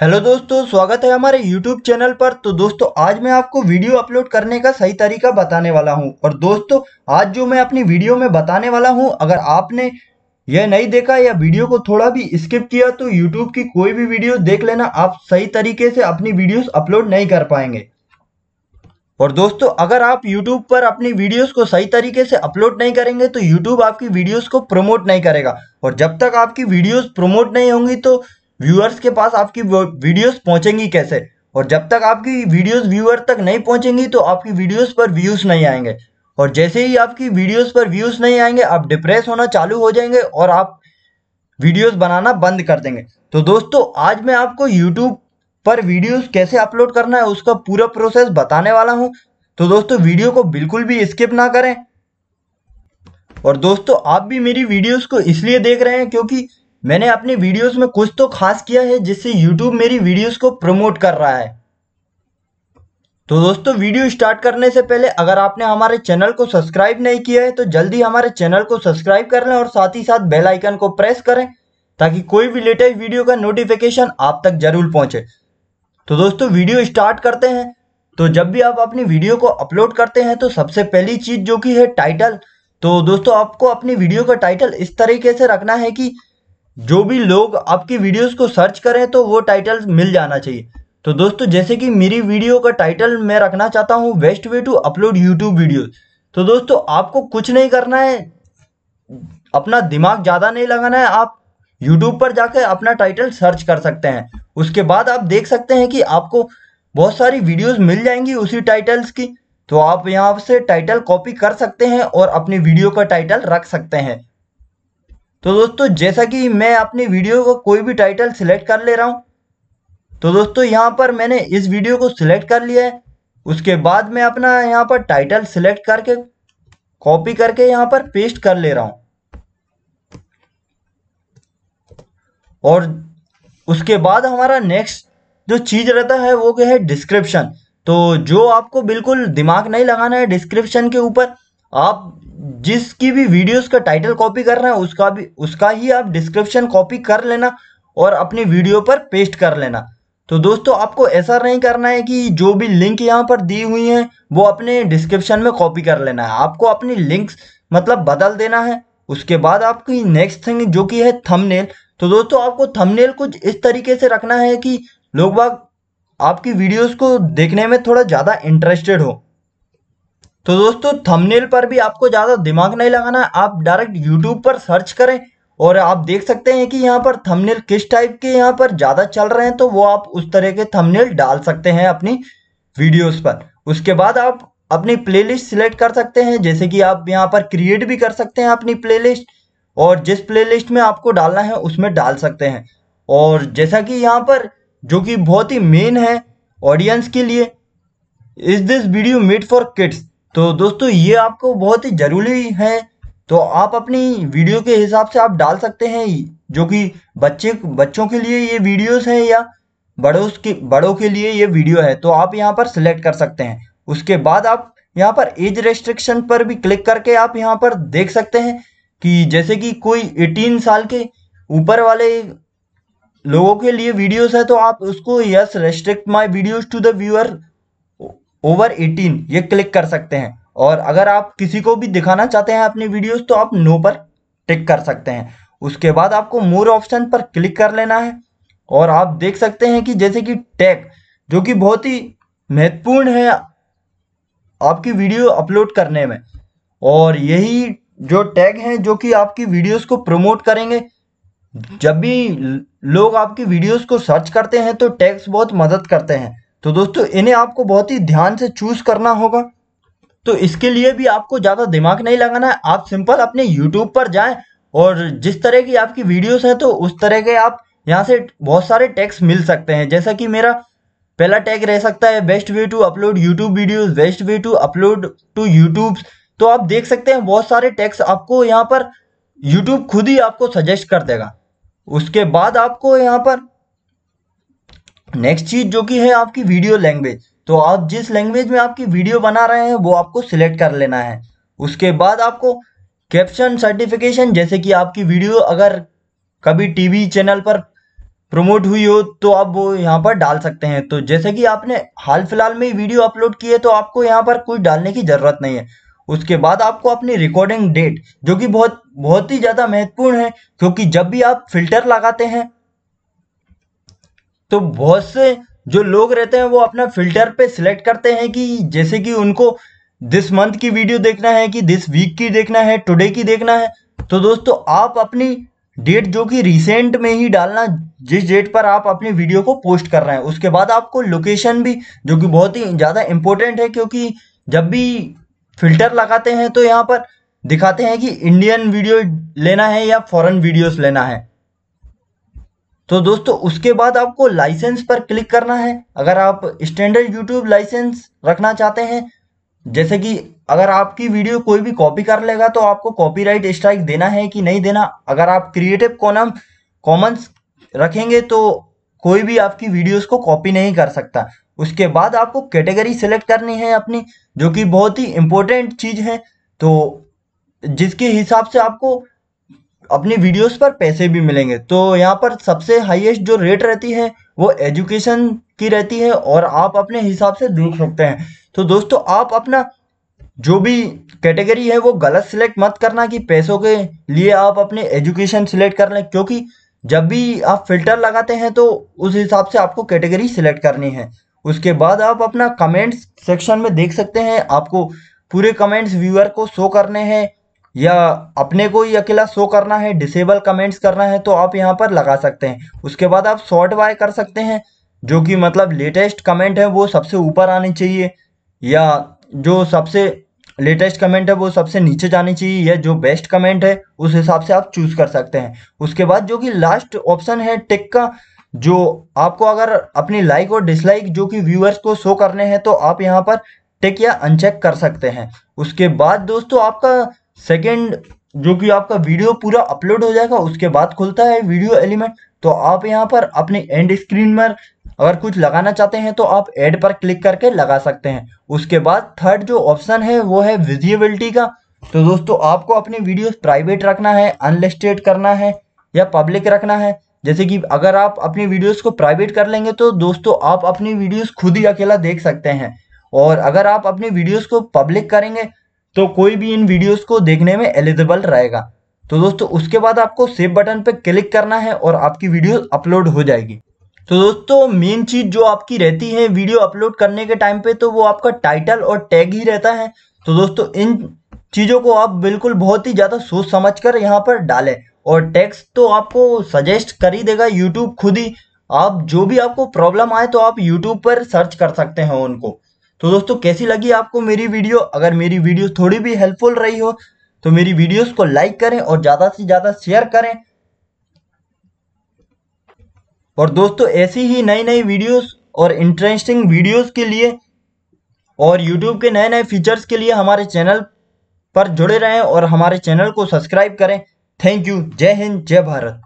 hello दोस्तों स्वागत है हमारे यूट्यूब चैनल पर तो दोस्तों आज मैं आपको वीडियो अपलोड करने का सही तरीका बताने वाला हूं और दोस्तों आज जो मैं अपनी वीडियो में बताने वाला हूं अगर आपने यह नहीं देखा या वीडियो को थोड़ा भी स्किप किया तो यूट्यूब की कोई भी वीडियो देख लेना आप सही तरीके से अपनी वीडियोज अपलोड नहीं कर पाएंगे और दोस्तों अगर आप यूट्यूब पर अपनी वीडियोज को सही तरीके से अपलोड नहीं करेंगे तो यूट्यूब आपकी वीडियोज को प्रमोट नहीं करेगा और जब तक आपकी वीडियोज प्रमोट नहीं होंगी तो व्यूअर्स के पास आपकी वीडियोस पहुंचेंगी कैसे और जब तक आपकी वीडियोस व्यूअर तक नहीं पहुंचेंगी तो आपकी वीडियोस पर व्यूज नहीं आएंगे और जैसे ही आपकी वीडियोस पर व्यूज नहीं आएंगे आप डिप्रेस होना चालू हो जाएंगे और आप वीडियोस बनाना बंद कर देंगे तो दोस्तों आज मैं आपको यूट्यूब पर वीडियो कैसे अपलोड करना है उसका पूरा प्रोसेस बताने वाला हूँ तो दोस्तों वीडियो को बिल्कुल भी स्किप ना करें और दोस्तों आप भी मेरी वीडियोस को इसलिए देख रहे हैं क्योंकि मैंने अपनी वीडियोस में कुछ तो खास किया है जिससे यूट्यूब मेरी वीडियोस को प्रमोट कर रहा है तो दोस्तों वीडियो स्टार्ट करने से पहले अगर आपने हमारे चैनल को सब्सक्राइब नहीं किया है तो जल्दी हमारे चैनल को सब्सक्राइब कर लें और साथ ही साथ बेल आइकन को प्रेस करें ताकि कोई भी लेटेस्ट वीडियो का नोटिफिकेशन आप तक जरूर पहुंचे तो दोस्तों वीडियो स्टार्ट करते हैं तो जब भी आप अपनी वीडियो को अपलोड करते हैं तो सबसे पहली चीज़ जो कि है टाइटल तो दोस्तों आपको अपनी वीडियो का टाइटल इस तरीके से रखना है कि जो भी लोग आपकी वीडियोस को सर्च करें तो वो टाइटल मिल जाना चाहिए तो दोस्तों जैसे कि मेरी वीडियो का टाइटल मैं रखना चाहता हूँ best way to upload YouTube video तो दोस्तों आपको कुछ नहीं करना है अपना दिमाग ज़्यादा नहीं लगाना है आप यूट्यूब पर जाकर अपना टाइटल सर्च कर सकते हैं उसके बाद आप देख सकते हैं कि आपको बहुत सारी वीडियोस मिल जाएंगी उसी टाइटल्स की तो आप यहाँ से टाइटल कॉपी कर सकते हैं और अपनी वीडियो का टाइटल रख सकते हैं तो दोस्तों जैसा कि मैं अपनी वीडियो को कोई भी टाइटल सिलेक्ट कर ले रहा हूँ तो दोस्तों यहाँ पर मैंने इस वीडियो को सिलेक्ट कर लिया है उसके बाद मैं अपना यहाँ पर टाइटल सिलेक्ट करके कॉपी करके यहाँ पर पेस्ट कर ले रहा हूँ और उसके बाद हमारा नेक्स्ट जो चीज़ रहता है वो क्या है डिस्क्रिप्शन तो जो आपको बिल्कुल दिमाग नहीं लगाना है डिस्क्रिप्शन के ऊपर आप जिसकी भी वीडियोस का टाइटल कॉपी करना है उसका भी उसका ही आप डिस्क्रिप्शन कॉपी कर लेना और अपनी वीडियो पर पेस्ट कर लेना तो दोस्तों आपको ऐसा नहीं करना है कि जो भी लिंक यहाँ पर दी हुई हैं वो अपने डिस्क्रिप्शन में कॉपी कर लेना है आपको अपनी लिंक्स मतलब बदल देना है उसके बाद आपकी नेक्स्ट थिंग जो कि है थंबनेल तो दोस्तों आपको थंबनेल कुछ इस तरीके से रखना है कि लोग बाग आपकी वीडियोस को देखने में थोड़ा ज़्यादा इंटरेस्टेड हो तो दोस्तों थंबनेल पर भी आपको ज़्यादा दिमाग नहीं लगाना है आप डायरेक्ट यूट्यूब पर सर्च करें और आप देख सकते हैं कि यहाँ पर थंबनेल किस टाइप के यहाँ पर ज़्यादा चल रहे हैं तो वो आप उस तरह के थंबनेल डाल सकते हैं अपनी वीडियोस पर उसके बाद आप अपनी प्लेलिस्ट सिलेक्ट कर सकते हैं जैसे कि आप यहाँ पर क्रिएट भी कर सकते हैं अपनी प्ले और जिस प्ले में आपको डालना है उसमें डाल सकते हैं और जैसा कि यहाँ पर जो कि बहुत ही मेन है ऑडियंस के लिए is this video made for kids तो दोस्तों ये आपको बहुत ही ज़रूरी है तो आप अपनी वीडियो के हिसाब से आप डाल सकते हैं जो कि बच्चे बच्चों के लिए ये वीडियोस है या बड़ों के बड़ों के लिए ये वीडियो है तो आप यहाँ पर सिलेक्ट कर सकते हैं उसके बाद आप यहाँ पर एज रेस्ट्रिक्शन पर भी क्लिक करके आप यहाँ पर देख सकते हैं कि जैसे कि कोई एटीन साल के ऊपर वाले लोगों के लिए वीडियोस है तो आप उसको yes restrict my videos to the viewer over 18 ये क्लिक कर सकते हैं और अगर आप किसी को भी दिखाना चाहते हैं अपनी वीडियोस तो आप नो पर टिक कर सकते हैं उसके बाद आपको मोर ऑप्शन पर क्लिक कर लेना है और आप देख सकते हैं कि जैसे कि टैग जो कि बहुत ही महत्वपूर्ण है आपकी वीडियो अपलोड करने में और यही जो टैग हैं जो कि आपकी वीडियोस को प्रमोट करेंगे जब भी लोग आपकी वीडियोस को सर्च करते हैं तो टैग्स बहुत मदद करते हैं तो दोस्तों इन्हें आपको बहुत ही ध्यान से चूज करना होगा तो इसके लिए भी आपको ज़्यादा दिमाग नहीं लगाना है आप सिंपल अपने यूट्यूब पर जाए और जिस तरह की आपकी वीडियोस हैं तो उस तरह के आप यहाँ से बहुत सारे टैग्स मिल सकते हैं जैसा कि मेरा पहला टैग रह सकता है best way to upload YouTube videos best way to upload to YouTube तो आप देख सकते हैं बहुत सारे टैक्स आपको यहाँ पर यूट्यूब खुद ही आपको सजेस्ट कर देगा उसके बाद आपको यहाँ पर नेक्स्ट चीज़ जो कि है आपकी वीडियो लैंग्वेज तो आप जिस लैंग्वेज में आपकी वीडियो बना रहे हैं वो आपको सिलेक्ट कर लेना है उसके बाद आपको कैप्शन सर्टिफिकेशन जैसे कि आपकी वीडियो अगर कभी टीवी चैनल पर प्रमोट हुई हो तो आप वो यहाँ पर डाल सकते हैं तो जैसे कि आपने हाल फिलहाल में वीडियो अपलोड की है तो आपको यहाँ पर कुछ डालने की ज़रूरत नहीं है उसके बाद आपको अपनी रिकॉर्डिंग डेट जो कि बहुत बहुत ही ज़्यादा महत्वपूर्ण है क्योंकि जब भी आप फिल्टर लगाते हैं तो बहुत से जो लोग रहते हैं वो अपना फिल्टर पे सिलेक्ट करते हैं कि जैसे कि उनको दिस मंथ की वीडियो देखना है कि दिस वीक की देखना है टुडे की देखना है तो दोस्तों आप अपनी डेट जो कि रिसेंट में ही डालना जिस डेट पर आप अपनी वीडियो को पोस्ट कर रहे हैं उसके बाद आपको लोकेशन भी जो कि बहुत ही ज़्यादा इम्पोर्टेंट है क्योंकि जब भी फिल्टर लगाते हैं तो यहाँ पर दिखाते हैं कि इंडियन वीडियो लेना है या फॉरेन वीडियोस लेना है तो दोस्तों उसके बाद आपको लाइसेंस पर क्लिक करना है अगर आप स्टैंडर्ड यूट्यूब लाइसेंस रखना चाहते हैं जैसे कि अगर आपकी वीडियो कोई भी कॉपी कर लेगा तो आपको कॉपीराइट स्ट्राइक देना है कि नहीं देना अगर आप क्रिएटिव कॉनम कॉमन्स रखेंगे तो कोई भी आपकी वीडियोस को कॉपी नहीं कर सकता उसके बाद आपको कैटेगरी सेलेक्ट करनी है अपनी जो कि बहुत ही इम्पोर्टेंट चीज़ है तो जिसके हिसाब से आपको अपनी वीडियोस पर पैसे भी मिलेंगे तो यहाँ पर सबसे हाईएस्ट जो रेट रहती है वो एजुकेशन की रहती है और आप अपने हिसाब से देख सकते हैं तो दोस्तों आप अपना जो भी कैटेगरी है वो गलत सिलेक्ट मत करना कि पैसों के लिए आप अपने एजुकेशन सिलेक्ट कर लें क्योंकि जब भी आप फिल्टर लगाते हैं तो उस हिसाब से आपको कैटेगरी सिलेक्ट करनी है उसके बाद आप अपना कमेंट्स सेक्शन में देख सकते हैं आपको पूरे कमेंट्स व्यूअर को शो करने हैं या अपने को ही अकेला शो करना है डिसेबल कमेंट्स करना है तो आप यहाँ पर लगा सकते हैं उसके बाद आप शॉर्ट बाय कर सकते हैं जो कि मतलब लेटेस्ट कमेंट है वो सबसे ऊपर आने चाहिए या जो सबसे लेटेस्ट कमेंट है वो सबसे नीचे जानी चाहिए या जो बेस्ट कमेंट है उस हिसाब से आप चूज कर सकते हैं उसके बाद जो कि लास्ट ऑप्शन है टिक का जो आपको अगर अपनी लाइक और डिसलाइक जो कि व्यूअर्स को शो करने हैं तो आप यहाँ पर टिक या अनचेक कर सकते हैं उसके बाद दोस्तों आपका सेकेंड जो कि आपका वीडियो पूरा अपलोड हो जाएगा उसके बाद खुलता है वीडियो एलिमेंट तो आप यहाँ पर अपने एंड स्क्रीन पर अगर कुछ लगाना चाहते हैं तो आप एड पर क्लिक करके लगा सकते हैं उसके बाद थर्ड जो ऑप्शन है वो है विजिबिलिटी का तो दोस्तों आपको अपनी वीडियो प्राइवेट रखना है अनलिस्टेड करना है या पब्लिक रखना है जैसे कि अगर आप अपनी वीडियोस को प्राइवेट कर लेंगे तो दोस्तों आप अपनी वीडियोस खुद ही अकेला देख सकते हैं और अगर आप अपनी वीडियोस को पब्लिक करेंगे तो कोई भी इन वीडियोस को देखने में एलिजिबल रहेगा तो दोस्तों उसके बाद आपको सेव बटन पर क्लिक करना है और आपकी वीडियो अपलोड हो जाएगी तो दोस्तों मेन चीज जो आपकी रहती है वीडियो अपलोड करने के टाइम पे तो वो आपका टाइटल और टैग ही रहता है तो दोस्तों इन चीज़ों को आप बिल्कुल बहुत ही ज़्यादा सोच समझ कर यहाँ पर डालें और टैक्स तो आपको सजेस्ट कर ही देगा यूट्यूब खुद ही आप जो भी आपको प्रॉब्लम आए तो आप यूट्यूब पर सर्च कर सकते हैं उनको तो दोस्तों कैसी लगी आपको मेरी वीडियो अगर मेरी वीडियो थोड़ी भी हेल्पफुल रही हो तो मेरी वीडियोस को लाइक करें और ज़्यादा से ज़्यादा शेयर करें और दोस्तों ऐसी ही नई नई वीडियोस और इंटरेस्टिंग वीडियोस के लिए और यूट्यूब के नए नए फीचर्स के लिए हमारे चैनल पर जुड़े रहें और हमारे चैनल को सब्सक्राइब करें थैंक यू जय हिंद जय भारत